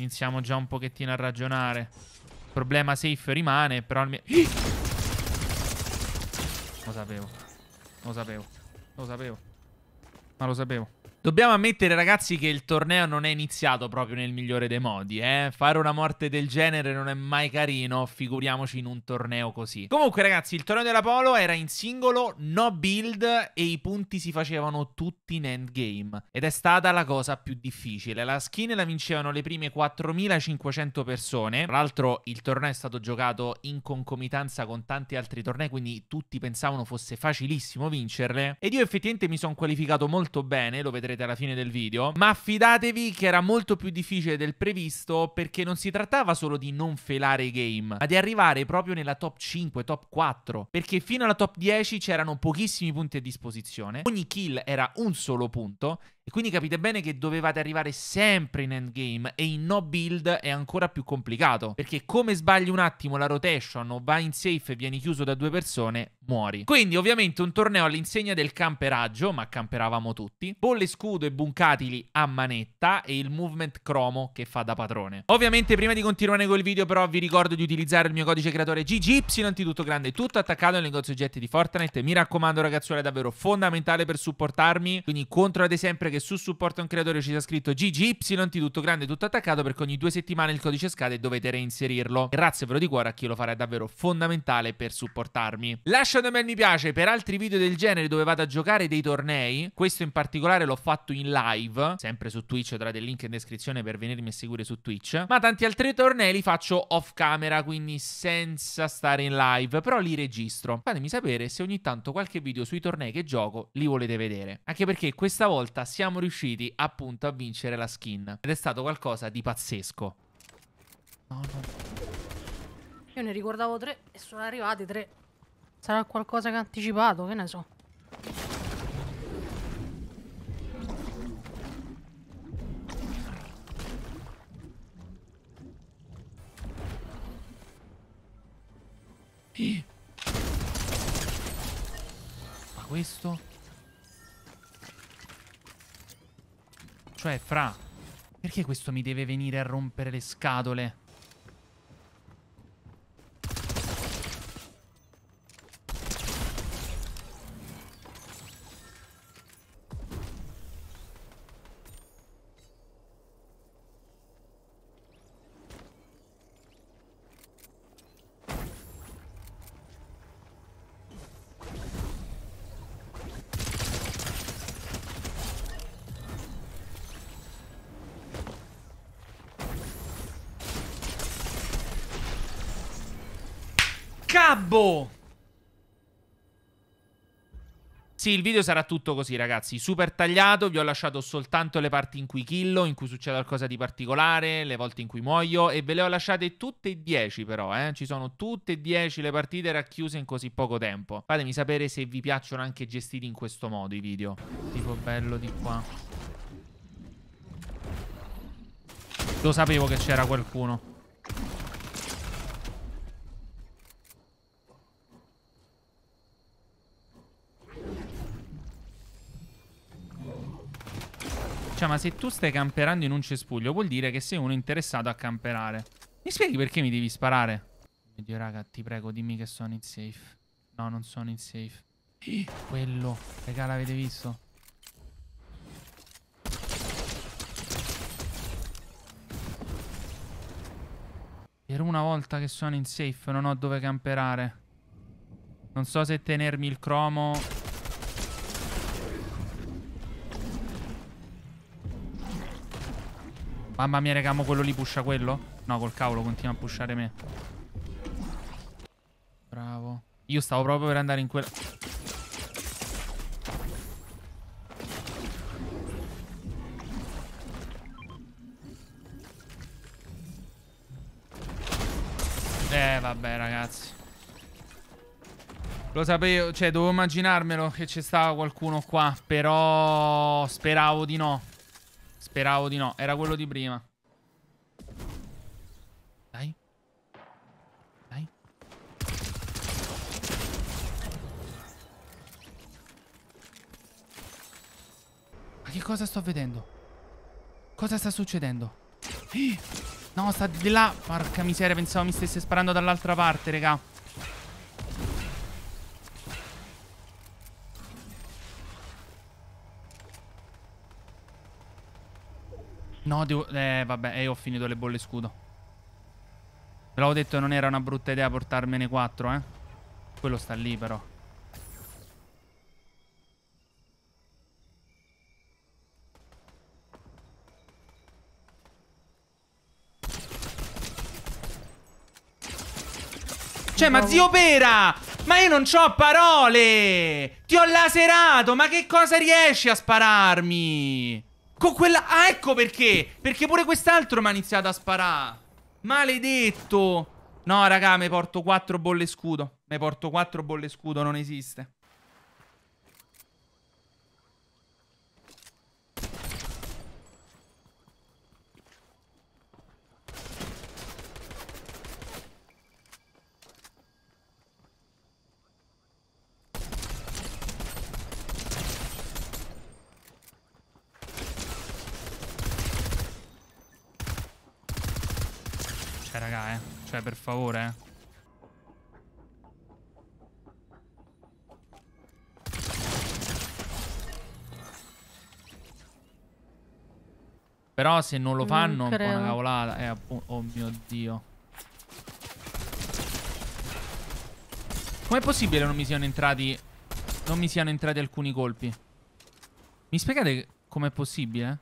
iniziamo già un pochettino a ragionare. Il problema safe rimane, però... almeno... Lo sapevo. Lo sapevo. Lo sapevo. Ma lo sapevo. Dobbiamo ammettere, ragazzi, che il torneo non è iniziato proprio nel migliore dei modi, eh? Fare una morte del genere non è mai carino, figuriamoci in un torneo così. Comunque, ragazzi, il torneo della Polo era in singolo, no build, e i punti si facevano tutti in endgame. Ed è stata la cosa più difficile. La skin la vincevano le prime 4.500 persone. Tra l'altro, il torneo è stato giocato in concomitanza con tanti altri tornei, quindi tutti pensavano fosse facilissimo vincerle. Ed io effettivamente mi sono qualificato molto bene, lo vedremo vedrete alla fine del video, ma fidatevi che era molto più difficile del previsto perché non si trattava solo di non felare i game, ma di arrivare proprio nella top 5, top 4, perché fino alla top 10 c'erano pochissimi punti a disposizione, ogni kill era un solo punto e quindi capite bene che dovevate arrivare sempre in endgame e in no build è ancora più complicato, perché come sbagli un attimo la rotation o vai in safe e vieni chiuso da due persone, muori. Quindi ovviamente un torneo all'insegna del camperaggio, ma camperavamo tutti, bolle scudo e buncatili a manetta e il movement cromo che fa da padrone. Ovviamente prima di continuare col video però vi ricordo di utilizzare il mio codice creatore GGY, innanzitutto grande tutto attaccato al negozio oggetti di Fortnite, mi raccomando ragazzuola è davvero fondamentale per supportarmi, quindi controllate sempre che che su a un creatore ci sia scritto GGY tutto grande tutto attaccato perché ogni due settimane il codice scade e dovete reinserirlo. Grazie però di cuore a chi lo farà è davvero fondamentale per supportarmi. Lasciate un bel mi piace per altri video del genere dove vado a giocare dei tornei. Questo in particolare l'ho fatto in live, sempre su Twitch, trovate il link in descrizione per venirmi a seguire su Twitch. Ma tanti altri tornei li faccio off camera, quindi senza stare in live, però li registro. Fatemi sapere se ogni tanto qualche video sui tornei che gioco li volete vedere. Anche perché questa volta si siamo riusciti appunto a vincere la skin. Ed è stato qualcosa di pazzesco. No, no. Io ne ricordavo tre e sono arrivati tre. Sarà qualcosa che ha anticipato, che ne so. Ma questo? Cioè, fra... Perché questo mi deve venire a rompere le scatole? Gabbo! Sì, il video sarà tutto così, ragazzi. Super tagliato, vi ho lasciato soltanto le parti in cui killo, in cui succede qualcosa di particolare, le volte in cui muoio, e ve le ho lasciate tutte e dieci però, eh. Ci sono tutte e dieci le partite racchiuse in così poco tempo. Fatemi sapere se vi piacciono anche gestiti in questo modo i video. Tipo bello di qua. Lo sapevo che c'era qualcuno. Cioè, ma se tu stai camperando in un cespuglio, vuol dire che sei uno interessato a camperare. Mi spieghi perché mi devi sparare? Oddio, raga, ti prego, dimmi che sono in safe. No, non sono in safe. Quello, raga, l'avete visto? Per una volta che sono in safe non ho dove camperare. Non so se tenermi il cromo Mamma mia, raga, quello lì pusha quello? No, col cavolo continua a pushare me. Bravo. Io stavo proprio per andare in quella. Eh, vabbè, ragazzi. Lo sapevo, cioè, dovevo immaginarmelo che c'è stava qualcuno qua, però speravo di no. Speravo di no, era quello di prima. Dai. Dai. Ma che cosa sto vedendo? Cosa sta succedendo? No, sta di là. Porca miseria, pensavo mi stesse sparando dall'altra parte, raga. No, devo... Eh, vabbè, e eh, ho finito le bolle scudo. Ve l'avevo detto non era una brutta idea portarmene 4, eh. Quello sta lì, però. Cioè, ma zio Pera! Ma io non ho parole! Ti ho laserato! Ma che cosa riesci a spararmi? Con quella... Ah, ecco perché! Perché pure quest'altro mi ha iniziato a sparare. Maledetto! No, raga, mi porto quattro bolle scudo. Mi porto quattro bolle scudo, non esiste. Cioè, raga, eh. Cioè, per favore, eh. Però se non lo fanno non è un po' una cavolata. Eh, oh mio dio. Com'è possibile non mi siano entrati. Non mi siano entrati alcuni colpi? Mi spiegate com'è possibile?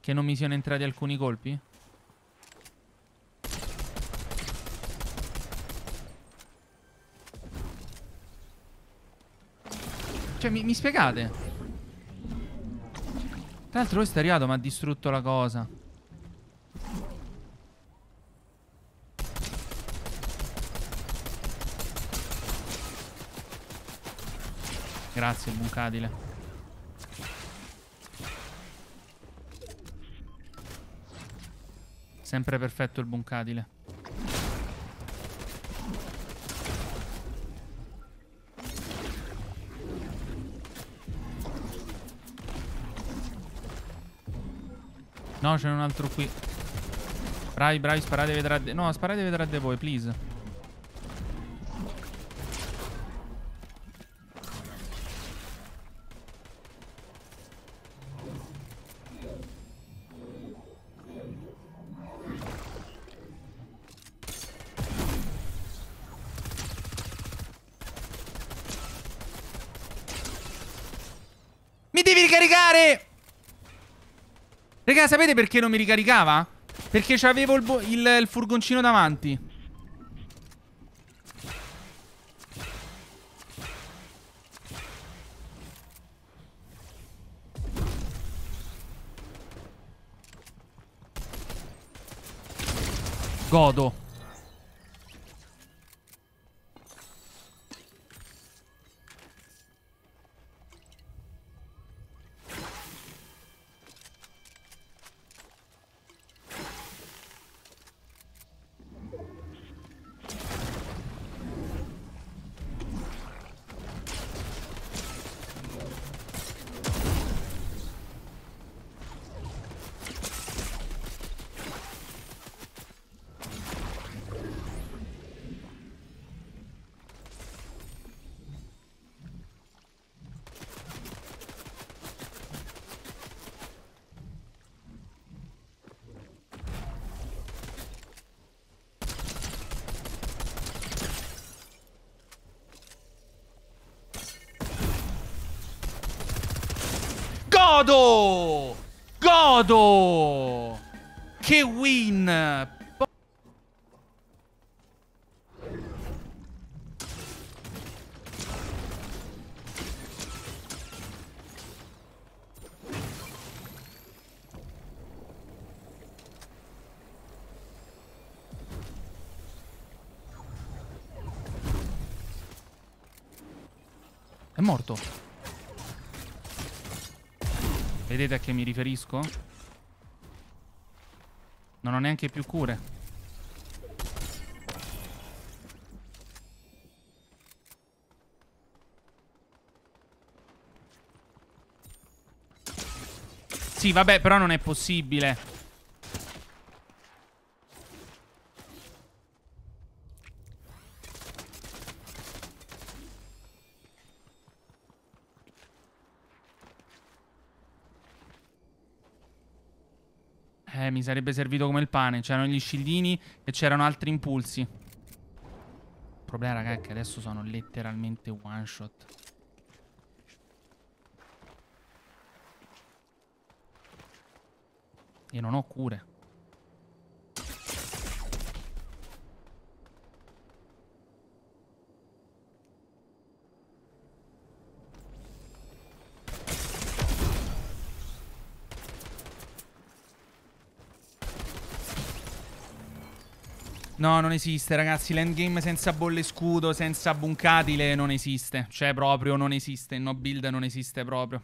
Che non mi siano entrati alcuni colpi? Cioè, mi, mi spiegate? Tra l'altro questo è arrivato, ma ha distrutto la cosa. Grazie, buncadile. Sempre perfetto il buncadile. No, c'è un altro qui. Bravi, bravi, sparate e No, sparate e voi, please. Raga, sapete perché non mi ricaricava? Perché c'avevo il, il, il furgoncino davanti. Godo. Godo! Godo! Che win! Vedete a che mi riferisco? Non ho neanche più cure. Sì, vabbè, però non è possibile. Eh, mi sarebbe servito come il pane. C'erano gli scildini e c'erano altri impulsi. Il problema, raga, è che adesso sono letteralmente one shot. E non ho cure. No, non esiste, ragazzi. L'endgame senza bolle scudo, senza buncatile, non esiste. Cioè, proprio non esiste. Il no build non esiste proprio.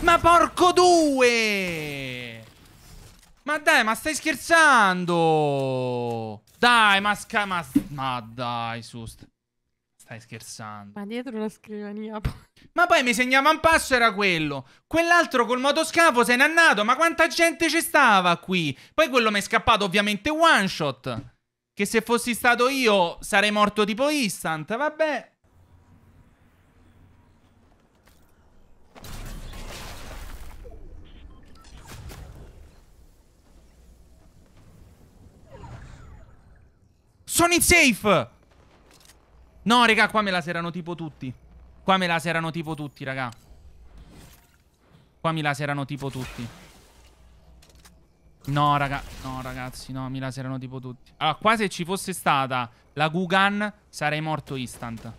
Ma porco due! Ma dai, ma stai scherzando! Dai, ma sca... Ma, ma dai, Sust. Stai scherzando. Ma dietro la scrivania. Ma poi mi segnava un passo, era quello. Quell'altro col motoscafo se n'è andato. Ma quanta gente ci stava qui? Poi quello mi è scappato, ovviamente, one shot. Che se fossi stato io sarei morto tipo instant. Vabbè. Sono in safe! No, raga, qua me la serano tipo tutti. Qua me la serano tipo tutti, raga. Qua mi la serano tipo tutti. No, raga. No, ragazzi, no, mi la serano tipo tutti. Allora, ah, qua se ci fosse stata la Gugan, sarei morto instant.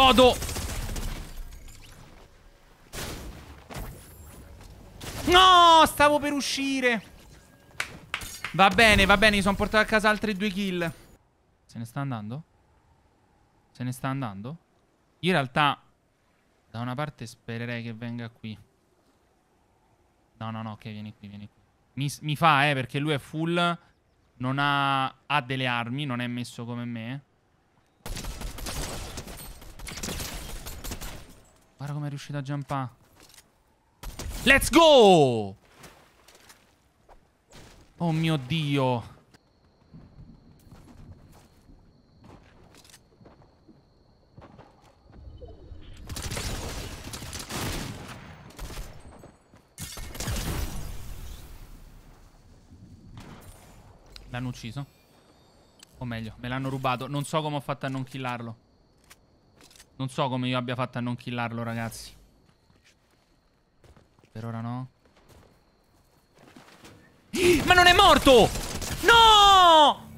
godo No, stavo per uscire Va bene, va bene, mi sono portato a casa altri due kill Se ne sta andando? Se ne sta andando? Io in realtà Da una parte spererei che venga qui No, no, no, ok, vieni qui, vieni qui mi, mi fa, eh, perché lui è full Non ha, ha delle armi Non è messo come me Guarda come è riuscito a jumpare. Let's go! Oh mio Dio. L'hanno ucciso. O meglio, me l'hanno rubato. Non so come ho fatto a non killarlo. Non so come io abbia fatto a non killarlo, ragazzi. Per ora no. Ma non è morto! No!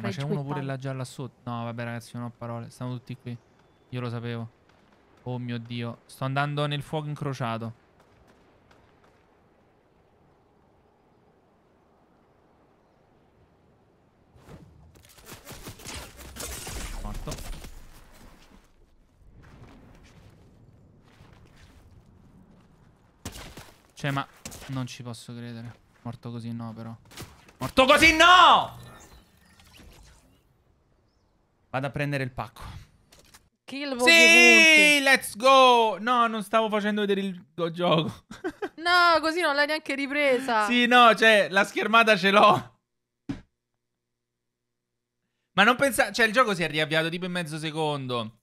ma c'è uno pure là già là sotto. No, vabbè, ragazzi, non ho parole. Stanno tutti qui. Io lo sapevo. Oh mio Dio. Sto andando nel fuoco incrociato. Morto. Cioè, ma... Non ci posso credere. Morto così no, però. Morto così no! Vado a prendere il pacco. Kill Sì, let's go! No, non stavo facendo vedere il gioco. no, così non l'hai neanche ripresa. Sì, no, cioè, la schermata ce l'ho. Ma non pensa... Cioè, il gioco si è riavviato tipo in mezzo secondo.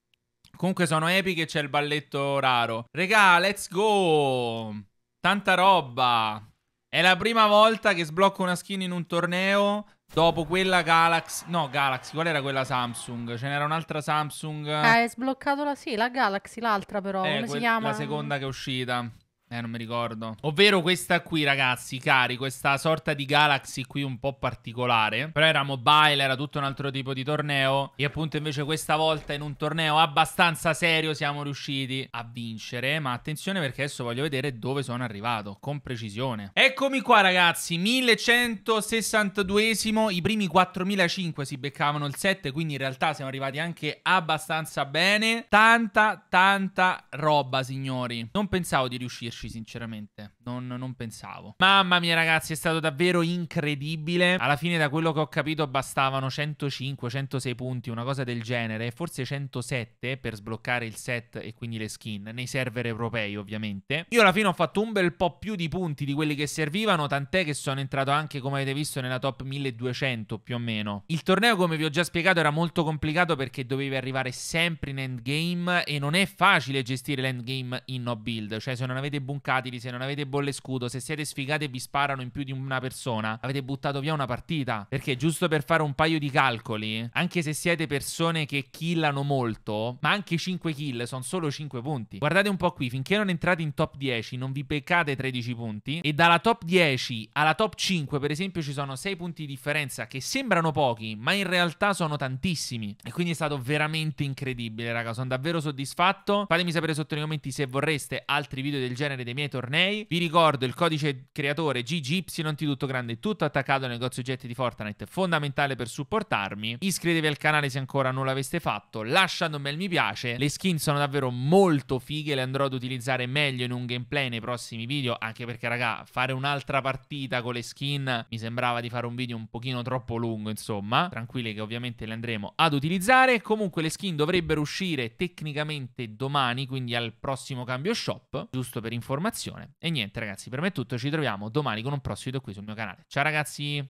Comunque sono epiche e c'è il balletto raro. Regà, let's go! Tanta roba! È la prima volta che sblocco una skin in un torneo. Dopo quella Galaxy, no Galaxy, qual era quella Samsung? Ce n'era un'altra Samsung. Eh, è sbloccato la sì, la Galaxy, l'altra però, eh, come quel... si chiama? La seconda che è uscita. Eh, non mi ricordo. Ovvero questa qui, ragazzi, cari, questa sorta di Galaxy qui un po' particolare. Però era mobile, era tutto un altro tipo di torneo. E appunto invece questa volta in un torneo abbastanza serio siamo riusciti a vincere. Ma attenzione perché adesso voglio vedere dove sono arrivato, con precisione. Eccomi qua, ragazzi, 1162esimo. I primi 4005 si beccavano il 7, quindi in realtà siamo arrivati anche abbastanza bene. Tanta, tanta roba, signori. Non pensavo di riuscirci crederci, sinceramente. Non, non, pensavo. Mamma mia, ragazzi, è stato davvero incredibile. Alla fine, da quello che ho capito, bastavano 105, 106 punti, una cosa del genere, forse 107 per sbloccare il set e quindi le skin nei server europei, ovviamente. Io alla fine ho fatto un bel po' più di punti di quelli che servivano, tant'è che sono entrato anche, come avete visto, nella top 1200 più o meno. Il torneo, come vi ho già spiegato, era molto complicato perché dovevi arrivare sempre in endgame e non è facile gestire l'endgame in no build, cioè se non avete buon buncatili, se non avete bolle scudo, se siete sfigati e vi sparano in più di una persona, avete buttato via una partita. Perché giusto per fare un paio di calcoli, anche se siete persone che killano molto, ma anche 5 kill sono solo 5 punti. Guardate un po' qui, finché non entrate in top 10 non vi peccate 13 punti e dalla top 10 alla top 5 per esempio ci sono 6 punti di differenza che sembrano pochi, ma in realtà sono tantissimi. E quindi è stato veramente incredibile, raga, sono davvero soddisfatto. Fatemi sapere sotto nei commenti se vorreste altri video del genere vincitore dei miei tornei. Vi ricordo il codice creatore GGY di tutto grande, tutto attaccato al negozio oggetti di Fortnite, fondamentale per supportarmi. Iscrivetevi al canale se ancora non l'aveste fatto, lasciate un bel mi piace, le skin sono davvero molto fighe, le andrò ad utilizzare meglio in un gameplay nei prossimi video, anche perché raga, fare un'altra partita con le skin mi sembrava di fare un video un pochino troppo lungo, insomma, tranquilli che ovviamente le andremo ad utilizzare. Comunque le skin dovrebbero uscire tecnicamente domani, quindi al prossimo cambio shop, giusto per informare informazione. E niente ragazzi, per me è tutto, ci troviamo domani con un prossimo video qui sul mio canale. Ciao ragazzi!